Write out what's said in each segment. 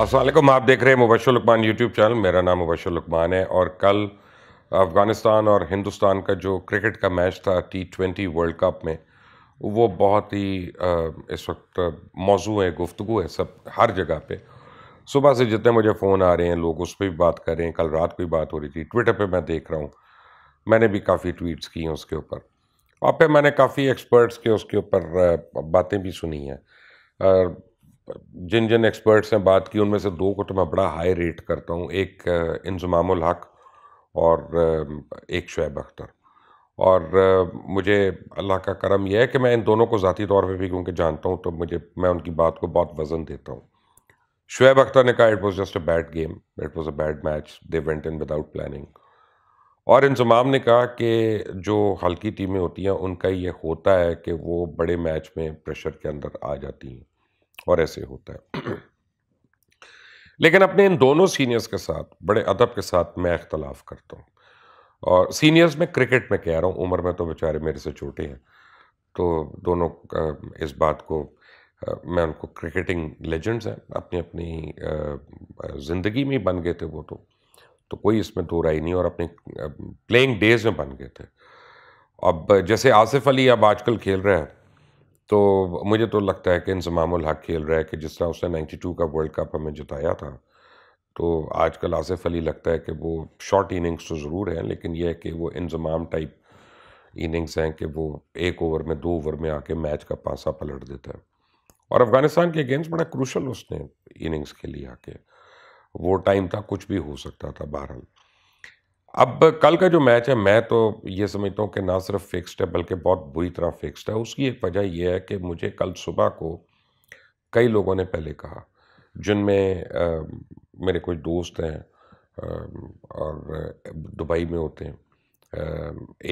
असलम आप देख रहे हैं मुबशर लकमान यूट्यूब चैनल मेरा नाम मुबशर लकमान है और कल अफ़गानिस्तान और हिंदुस्तान का जो क्रिकेट का मैच था टी ट्वेंटी वर्ल्ड कप में वो बहुत ही इस वक्त मौजू है गुफ्तु है सब हर जगह पे सुबह से जितने मुझे फ़ोन आ रहे हैं लोग उस पर भी बात कर रहे हैं कल रात को भी बात हो रही थी ट्विटर पर मैं देख रहा हूँ मैंने भी काफ़ी ट्वीट्स की हैं उसके ऊपर और फिर मैंने काफ़ी एक्सपर्ट्स के उसके ऊपर बातें भी सुनी हैं जिन जिन एक्सपर्ट्स ने बात की उनमें से दो को तो मैं बड़ा हाई रेट करता हूँ एक इंजमामुल हक और एक शुएब अख्तर और मुझे अल्लाह का करम यह है कि मैं इन दोनों को ज़ाती तौर पर भी क्योंकि जानता हूँ तो मुझे मैं उनकी बात को बहुत वज़न देता हूँ शुएब अख्तर ने कहा it was just a bad game it was a bad match they went in without planning और इंजमाम ने कहा कि जो हल्की टीमें होती हैं उनका ये होता है कि वो बड़े मैच में प्रेशर के अंदर आ जाती हैं और ऐसे होता है लेकिन अपने इन दोनों सीनियर्स के साथ बड़े अदब के साथ मैं अख्तलाफ करता हूँ और सीनियर्स में क्रिकेट में कह रहा हूँ उम्र में तो बेचारे मेरे से छोटे हैं तो दोनों इस बात को मैं उनको क्रिकेटिंग लेजेंड्स हैं अपनी अपनी ज़िंदगी में बन गए थे वो तो तो कोई इसमें दो राय नहीं और अपने प्लेइंग डेज में बन गए थे अब जैसे आसिफ अली अब आजकल खेल रहे हैं तो मुझे तो लगता है कि इंजमाम हक खेल रहा है कि जिस तरह उसने 92 का वर्ल्ड कप हमें जिताया था तो आजकल आसिफ अली लगता है कि वो शॉर्ट इनिंग्स तो ज़रूर हैं लेकिन यह है कि वो इंजमाम टाइप इनिंग्स हैं कि वो एक ओवर में दो ओवर में आके मैच का पासा पलट देता है और अफ़गानिस्तान के अगेंस्ट बड़ा क्रूशल उसने इनिंग्स खेली आके वो टाइम था कुछ भी हो सकता था बहरहाल अब कल का जो मैच है मैं तो ये समझता हूँ कि ना सिर्फ फिक्स्ड है बल्कि बहुत बुरी तरह फिक्स्ड है उसकी एक वजह यह है कि मुझे कल सुबह को कई लोगों ने पहले कहा जिनमें मेरे कुछ दोस्त हैं और दुबई में होते हैं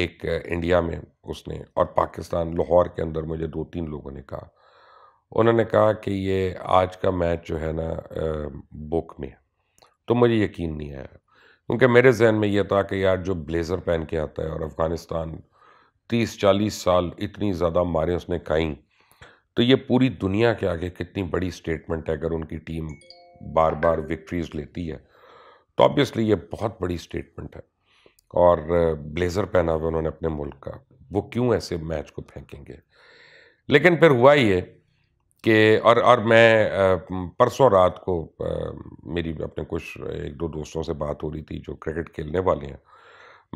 एक इंडिया में उसने और पाकिस्तान लाहौर के अंदर मुझे दो तीन लोगों ने कहा उन्होंने कहा कि ये आज का मैच जो है ना बुक में तो मुझे यकीन नहीं आया क्योंकि मेरे जहन में यह था कि यार जो ब्लेज़र पहन के आता है और अफ़गानिस्तान तीस चालीस साल इतनी ज़्यादा मारें उसने खाई तो ये पूरी दुनिया के आगे कितनी बड़ी स्टेटमेंट है अगर उनकी टीम बार बार विक्ट्रीज लेती है तो ऑब्वियसली ये बहुत बड़ी स्टेटमेंट है और ब्लेज़र पहना हुआ उन्होंने अपने मुल्क का वो क्यों ऐसे मैच को फेंकेंगे लेकिन फिर हुआ ये कि और और मैं परसों रात को मेरी अपने कुछ एक दो दोस्तों से बात हो रही थी जो क्रिकेट खेलने वाले हैं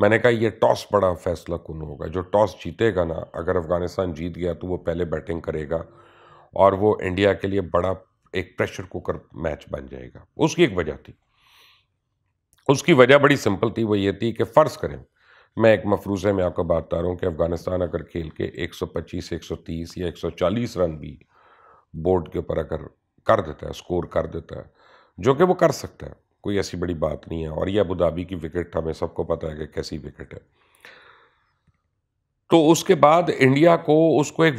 मैंने कहा ये टॉस बड़ा फैसला कौन होगा जो टॉस जीतेगा ना अगर अफ़गानिस्तान जीत गया तो वो पहले बैटिंग करेगा और वो इंडिया के लिए बड़ा एक प्रेशर कुकर मैच बन जाएगा उसकी एक वजह थी उसकी वजह बड़ी सिंपल थी वो ये थी कि फ़र्ज़ करें मैं एक मफरूज़े में आपको बात बता रहा हूँ कि अफ़गानिस्तान अगर खेल के 125, 130 या 140 रन भी बोर्ड के ऊपर अगर कर देता है स्कोर कर देता है जो कि वो कर सकता है कोई ऐसी बड़ी बात नहीं है और ये अबूधाबी की विकेट हमें सबको पता है कि कैसी विकेट है तो उसके बाद इंडिया को उसको एक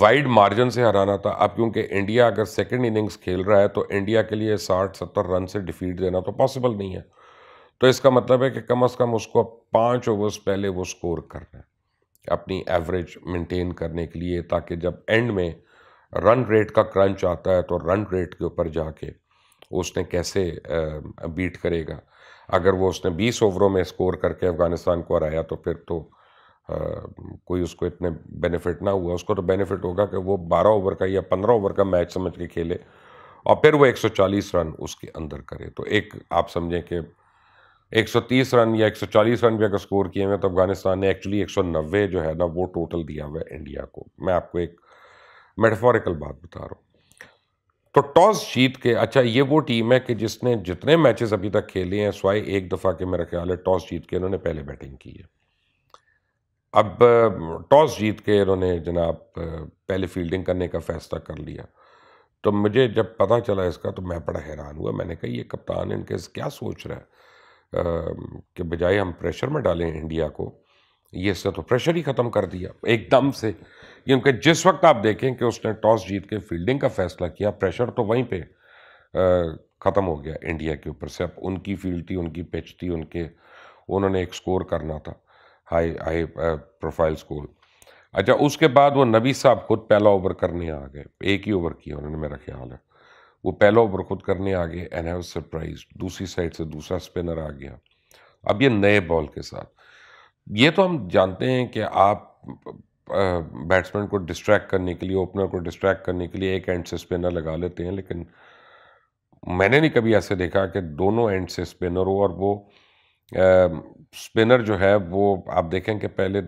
वाइड मार्जिन से हराना था अब क्योंकि इंडिया अगर सेकेंड इनिंग्स खेल रहा है तो इंडिया के लिए साठ सत्तर रन से डिफीट देना तो पॉसिबल नहीं है तो इसका मतलब है कि कम अज़ कम उसको पाँच ओवर्स पहले वो स्कोर कर रहे हैं अपनी एवरेज मेंटेन करने के लिए ताकि जब एंड में रन रेट का क्रंच आता है तो रन रेट के ऊपर जाके उसने कैसे बीट करेगा अगर वो उसने 20 ओवरों में स्कोर करके अफ़गानिस्तान को हराया तो फिर तो आ, कोई उसको इतने बेनिफिट ना हुआ उसको तो बेनिफिट होगा कि वो 12 ओवर का या 15 ओवर का मैच समझ के खेले और फिर वो 140 रन उसके अंदर करे तो एक आप समझें कि 130 रन या 140 रन भी अगर स्कोर किए हुए तो अफगानिस्तान ने एक्चुअली 190 जो है ना वो टोटल दिया हुआ है इंडिया को मैं आपको एक मेटाफोरिकल बात बता रहा हूँ तो टॉस जीत के अच्छा ये वो टीम है कि जिसने जितने मैचेस अभी तक खेले हैं स्वाय एक दफ़ा के मेरा ख्याल है टॉस जीत के इन्होंने पहले बैटिंग की है अब टॉस जीत के इन्होंने जनाब पहले फील्डिंग करने का फैसला कर लिया तो मुझे जब पता चला इसका तो मैं बड़ा हैरान हुआ मैंने कहा ये कप्तान इनके क्या सोच रहा है कि बजाय हम प्रेशर में डालें इंडिया को ये इसने तो प्रेशर ही ख़त्म कर दिया एकदम से क्योंकि जिस वक्त आप देखें कि उसने टॉस जीत के फील्डिंग का फैसला किया प्रेशर तो वहीं पे ख़त्म हो गया इंडिया के ऊपर से अब उनकी फील्ड थी उनकी पिच थी उनके उन्होंने एक स्कोर करना था हाई हाई प्रोफाइल स्कोर अच्छा उसके बाद वो नबी साहब खुद पहला ओवर करने आ गए एक ही ओवर किया उन्होंने मेरा ख्याल है वो पहला ओवर खुद करने आ गए एन आई सरप्राइज दूसरी साइड से दूसरा स्पिनर आ गया अब ये नए बॉल के साथ ये तो हम जानते हैं कि आप बैट्समैन को डिस्ट्रैक्ट करने के लिए ओपनर को डिस्ट्रैक्ट करने के लिए एक एंड से स्पिनर लगा लेते हैं लेकिन मैंने नहीं कभी ऐसे देखा कि दोनों एंड से स्पिनर हो और वो स्पिनर जो है वो आप देखें कि पहले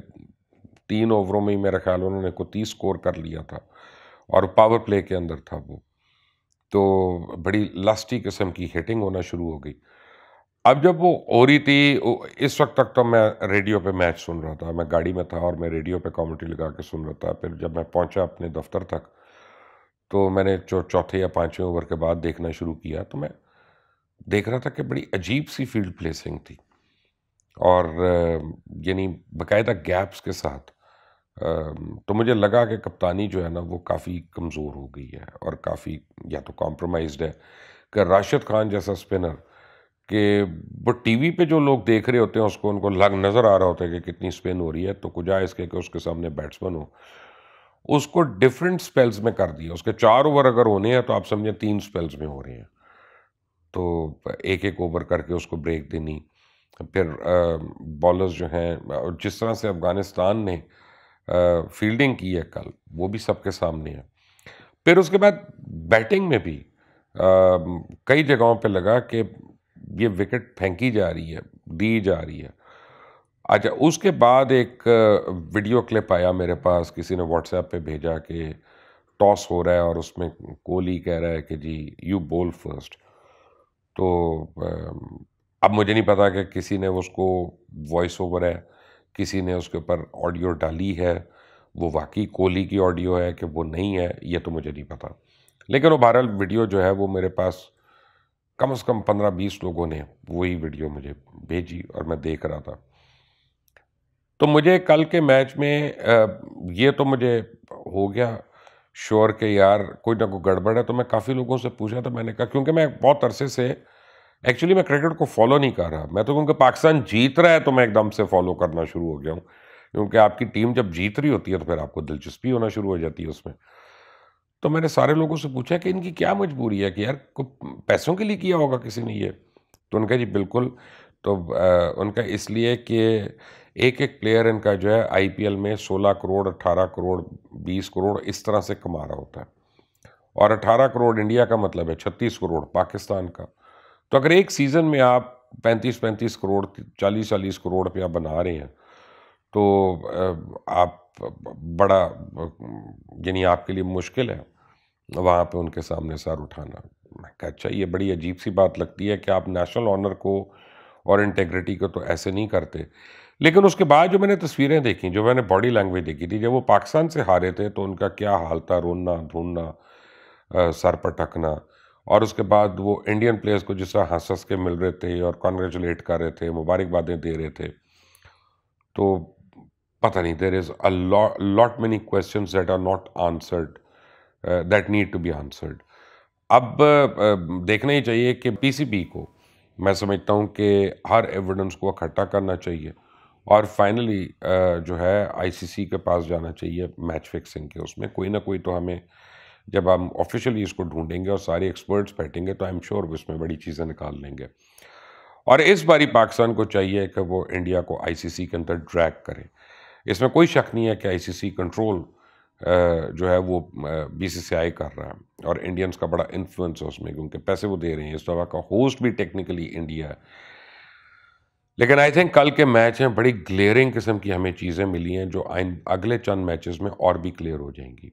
तीन ओवरों में ही मेरा ख्याल उन्होंने को तीस स्कोर कर लिया था और पावर प्ले के अंदर था वो तो बड़ी लास्टी किस्म की हिटिंग होना शुरू हो गई अब जब वो हो रही थी इस वक्त तक तो मैं रेडियो पे मैच सुन रहा था मैं गाड़ी में था और मैं रेडियो पे कॉमेडी लगा के सुन रहा था फिर जब मैं पहुंचा अपने दफ्तर तक तो मैंने जो चौथे या पाँचवें ओवर के बाद देखना शुरू किया तो मैं देख रहा था कि बड़ी अजीब सी फील्ड प्लेसिंग थी और यानी बाकायदा गैप्स के साथ तो मुझे लगा कि कप्तानी जो है ना वो काफ़ी कमज़ोर हो गई है और काफ़ी या तो कॉम्प्रोमाइज है कि राशिद खान जैसा स्पिनर कि वो टीवी पे जो लोग देख रहे होते हैं उसको उनको लग नज़र आ रहा होता है कि कितनी स्पिन हो रही है तो कुजाए इसके कि उसके सामने बैट्समैन हो उसको डिफरेंट स्पेल्स में कर दिया उसके चार ओवर अगर होने हैं तो आप समझें तीन स्पेल्स में हो रहे हैं तो एक एक ओवर करके उसको ब्रेक देनी फिर बॉलर्स जो हैं और जिस तरह से अफ़गानिस्तान ने फील्डिंग की है कल वो भी सबके सामने है फिर उसके बाद बैटिंग में भी आ, कई जगहों पे लगा कि ये विकेट फेंकी जा रही है दी जा रही है अच्छा उसके बाद एक वीडियो क्लिप आया मेरे पास किसी ने व्हाट्सएप पे भेजा कि टॉस हो रहा है और उसमें कोहली कह रहा है कि जी यू बोल फर्स्ट तो अब मुझे नहीं पता कि किसी ने उसको वॉइस ओवर है किसी ने उसके ऊपर ऑडियो डाली है वो वाकई कोहली की ऑडियो है कि वो नहीं है ये तो मुझे नहीं पता लेकिन वो बहरहाल वीडियो जो है वो मेरे पास कम से कम पंद्रह बीस लोगों ने वही वीडियो मुझे भेजी और मैं देख रहा था तो मुझे कल के मैच में ये तो मुझे हो गया श्योर के यार कोई ना कोई गड़बड़ है तो मैं काफ़ी लोगों से पूछा था तो मैंने कहा क्योंकि मैं बहुत अरसे से एक्चुअली मैं क्रिकेट को फॉलो नहीं कर रहा मैं तो क्योंकि पाकिस्तान जीत रहा है तो मैं एकदम से फॉलो करना शुरू हो गया हूँ क्योंकि आपकी टीम जब जीत रही होती है तो फिर आपको दिलचस्पी होना शुरू हो जाती है उसमें तो मैंने सारे लोगों से पूछा कि इनकी क्या मजबूरी है कि यार पैसों के लिए किया होगा किसी ने ये तो उनका जी बिल्कुल तो आ, उनका इसलिए कि एक एक प्लेयर इनका जो है आईपीएल में 16 करोड़ 18 करोड़ 20 करोड़ इस तरह से कमा रहा होता है और 18 करोड़ इंडिया का मतलब है 36 करोड़ पाकिस्तान का तो अगर एक सीज़न में आप 35-35 करोड़ 40-40 करोड़ रुपया बना रहे हैं तो आप बड़ा यानी आपके लिए मुश्किल है वहाँ पे उनके सामने सर उठाना मैं कहा अच्छा ये बड़ी अजीब सी बात लगती है कि आप नेशनल ऑनर को और इंटेग्रिटी को तो ऐसे नहीं करते लेकिन उसके बाद जो मैंने तस्वीरें देखी जो मैंने बॉडी लैंग्वेज देखी थी जब वो पाकिस्तान से हारे थे तो उनका क्या हाल था रोना ढूंढना सर पर ठकना और उसके बाद वो इंडियन प्लेयर्स को जिस तरह हंस हंस के मिल रहे थे और कॉन्ग्रेचुलेट कर रहे थे मुबारकबादें दे रहे थे तो पता नहीं there is a lot many question that are not answered that need to be answered अब uh, uh, देखना ही चाहिए कि पीसीबी को मैं समझता हूँ कि हर एविडेंस को इकट्ठा करना चाहिए और फाइनली uh, जो है आईसीसी के पास जाना चाहिए मैच फिक्सिंग के उसमें कोई ना कोई तो हमें जब हम ऑफिशियली इसको ढूंढेंगे और सारे एक्सपर्ट्स बैठेंगे तो आई एम श्योर वो इसमें बड़ी चीज़ें निकाल लेंगे और इस बारी पाकिस्तान को चाहिए कि वो इंडिया को आईसीसी के अंदर ड्रैग करे इसमें कोई शक नहीं है कि आईसीसी कंट्रोल जो है वो बी सी सी आई कर रहा है और इंडियंस का बड़ा इन्फ्लुएंस है उसमें क्योंकि पैसे वो दे रहे हैं इस दवा का होस्ट भी टेक्निकली इंडिया है लेकिन आई थिंक कल के मैच हैं बड़ी ग्लेयरिंग किस्म की हमें चीज़ें मिली हैं जो अगले चंद मैचेस में और भी क्लियर हो जाएंगी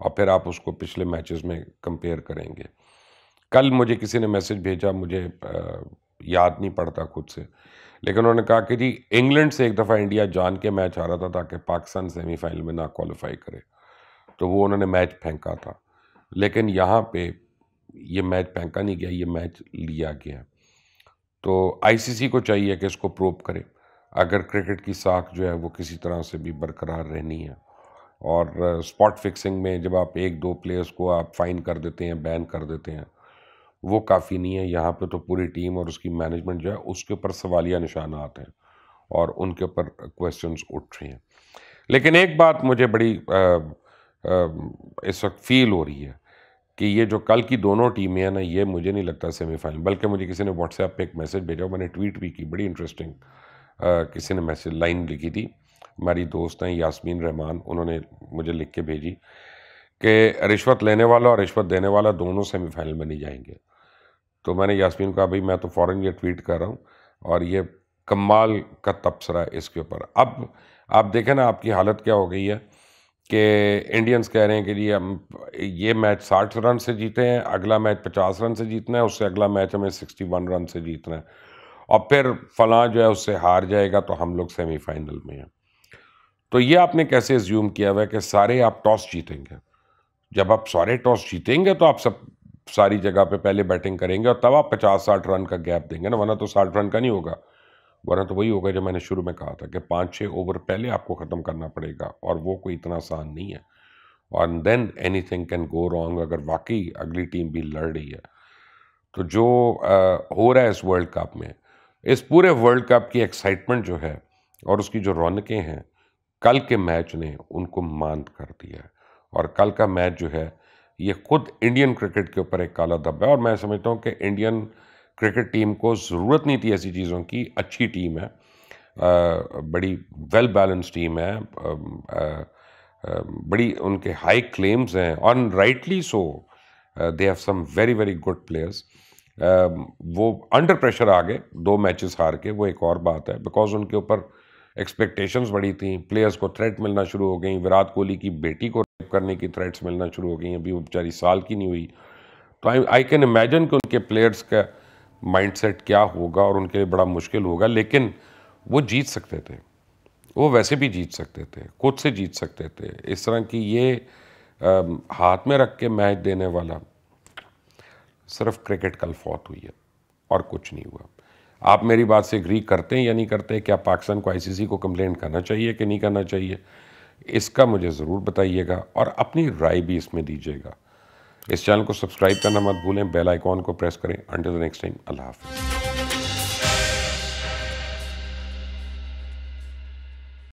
और फिर आप उसको पिछले मैचेस में कंपेयर करेंगे कल मुझे किसी ने मैसेज भेजा मुझे याद नहीं पड़ता खुद से लेकिन उन्होंने कहा कि जी इंग्लैंड से एक दफ़ा इंडिया जान के मैच आ रहा था ताकि पाकिस्तान सेमीफाइनल में ना क्वालिफाई करे तो वो उन्होंने मैच फेंका था लेकिन यहाँ पे ये मैच फेंका नहीं गया ये मैच लिया गया तो आईसीसी को चाहिए कि इसको प्रूव करे अगर क्रिकेट की साख जो है वो किसी तरह से भी बरकरार रहनी है और स्पॉट फिक्सिंग में जब आप एक दो प्लेयर्स को आप फाइन कर देते हैं बैन कर देते हैं वो काफ़ी नहीं है यहाँ पे तो पूरी टीम और उसकी मैनेजमेंट जो है उसके ऊपर सवालिया निशाना आते हैं और उनके ऊपर क्वेश्चंस उठ रहे हैं लेकिन एक बात मुझे बड़ी आ, इस वक्त फील हो रही है कि ये जो कल की दोनों टीमें हैं ना ये मुझे नहीं लगता सेमीफाइनल बल्कि मुझे किसी ने व्हाट्सएप पे एक मैसेज भेजा मैंने ट्वीट भी की बड़ी इंटरेस्टिंग किसी ने मैसेज लाइन लिखी थी हमारी दोस्त हैं यासमीन रहमान उन्होंने मुझे लिख के भेजी कि रिश्वत लेने वाला और रिश्वत देने वाला दोनों सेमीफाइनल में नहीं जाएंगे तो मैंने यासमीन कहा भाई मैं तो फ़ौर ये ट्वीट कर रहा हूँ और ये कमाल का तबसरा इसके ऊपर अब आप देखें ना आपकी हालत क्या हो गई है कि इंडियंस कह रहे हैं कि जी हम ये मैच साठ रन से जीते हैं अगला मैच पचास रन से जीतना है उससे अगला मैच हमें सिक्सटी वन रन से जीतना है और फिर फलां जो है उससे हार जाएगा तो हम लोग सेमीफाइनल में हैं तो ये आपने कैसे ज्यूम किया हुआ है कि सारे आप टॉस जीतेंगे जब आप सारे टॉस जीतेंगे तो आप सब सारी जगह पे पहले बैटिंग करेंगे और तब आप पचास साठ रन का गैप देंगे ना वरना तो साठ रन का नहीं होगा वरना तो वही होगा जो मैंने शुरू में कहा था कि पाँच छः ओवर पहले आपको ख़त्म करना पड़ेगा और वो कोई इतना आसान नहीं है और then anything can go wrong अगर वाकई अगली टीम भी लड़ रही है तो जो आ, हो रहा है इस वर्ल्ड कप में इस पूरे वर्ल्ड कप की एक्साइटमेंट जो है और उसकी जो रौनकें हैं कल के मैच ने उनको मांद कर दिया है और कल का मैच जो है ये खुद इंडियन क्रिकेट के ऊपर एक काला धब्बा है और मैं समझता हूँ कि इंडियन क्रिकेट टीम को ज़रूरत नहीं थी ऐसी चीज़ों की अच्छी टीम है बड़ी वेल बैलेंस टीम है बड़ी उनके हाई क्लेम्स हैं और rightly so they have some very very good players वो अंडर प्रेशर आ गए दो मैचेस हार के वो एक और बात है बिकॉज उनके ऊपर एक्सपेक्टेशंस बड़ी थी प्लेयर्स को थ्रेट मिलना शुरू हो गई विराट कोहली की बेटी को रेप करने की थ्रेट्स मिलना शुरू हो गई अभी वो बेचारी साल की नहीं हुई तो आई आई कैन इमेजिन कि उनके प्लेयर्स का माइंडसेट क्या होगा और उनके लिए बड़ा मुश्किल होगा लेकिन वो जीत सकते थे वो वैसे भी जीत सकते थे खुद से जीत सकते थे इस तरह की ये आ, हाथ में रख के मैच देने वाला सिर्फ क्रिकेट कल फौत हुई है और कुछ नहीं हुआ आप मेरी बात से एग्री करते हैं या नहीं करते क्या पाकिस्तान को आईसीसी को कंप्लेंट करना चाहिए कि नहीं करना चाहिए इसका मुझे ज़रूर बताइएगा और अपनी राय भी इसमें दीजिएगा इस चैनल को सब्सक्राइब करना मत भूलें बेल आइकॉन को प्रेस करें अंटिल द नेक्स्ट टाइम अल्लाह हाफिज़